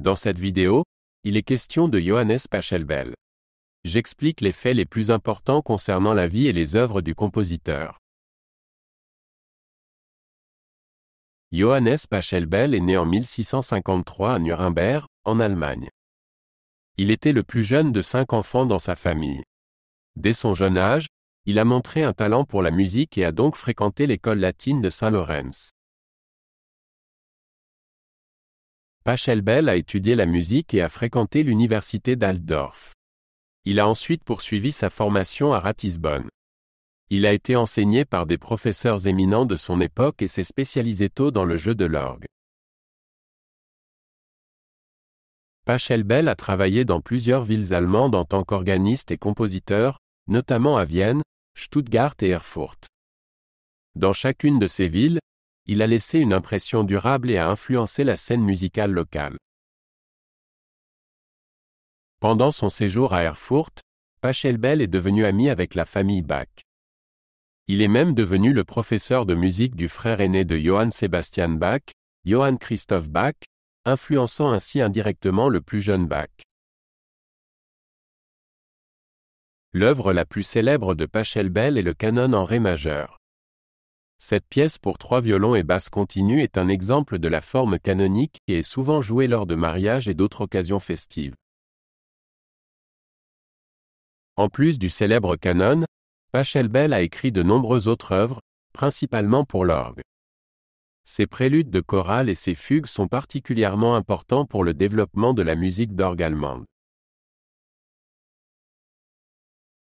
Dans cette vidéo, il est question de Johannes Pachelbel. J'explique les faits les plus importants concernant la vie et les œuvres du compositeur. Johannes Pachelbel est né en 1653 à Nuremberg, en Allemagne. Il était le plus jeune de cinq enfants dans sa famille. Dès son jeune âge, il a montré un talent pour la musique et a donc fréquenté l'école latine de Saint-Laurent. Pachelbel a étudié la musique et a fréquenté l'université d'Altdorf. Il a ensuite poursuivi sa formation à Ratisbonne. Il a été enseigné par des professeurs éminents de son époque et s'est spécialisé tôt dans le jeu de l'orgue. Pachelbel a travaillé dans plusieurs villes allemandes en tant qu'organiste et compositeur, notamment à Vienne, Stuttgart et Erfurt. Dans chacune de ces villes, il a laissé une impression durable et a influencé la scène musicale locale. Pendant son séjour à Erfurt, Pachelbel est devenu ami avec la famille Bach. Il est même devenu le professeur de musique du frère aîné de Johann Sebastian Bach, Johann Christoph Bach, influençant ainsi indirectement le plus jeune Bach. L'œuvre la plus célèbre de Pachelbel est le canon en ré majeur. Cette pièce pour trois violons et basse continue est un exemple de la forme canonique et est souvent jouée lors de mariages et d'autres occasions festives. En plus du célèbre canon, Pachelbel a écrit de nombreuses autres œuvres, principalement pour l'orgue. Ses préludes de chorale et ses fugues sont particulièrement importants pour le développement de la musique d'orgue allemande.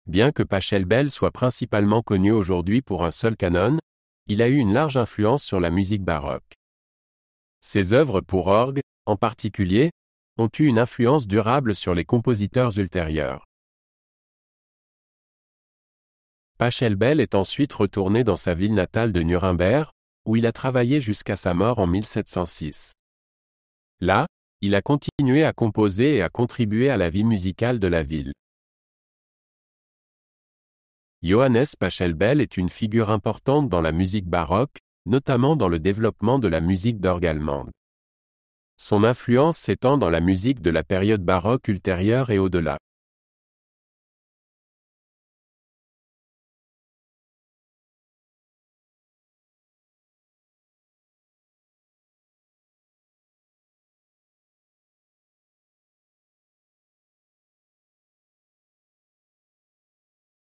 Bien que Pachelbel soit principalement connu aujourd'hui pour un seul canon, il a eu une large influence sur la musique baroque. Ses œuvres pour orgue, en particulier, ont eu une influence durable sur les compositeurs ultérieurs. Pachelbel est ensuite retourné dans sa ville natale de Nuremberg, où il a travaillé jusqu'à sa mort en 1706. Là, il a continué à composer et à contribuer à la vie musicale de la ville. Johannes Pachelbel est une figure importante dans la musique baroque, notamment dans le développement de la musique d'orgue allemande. Son influence s'étend dans la musique de la période baroque ultérieure et au-delà.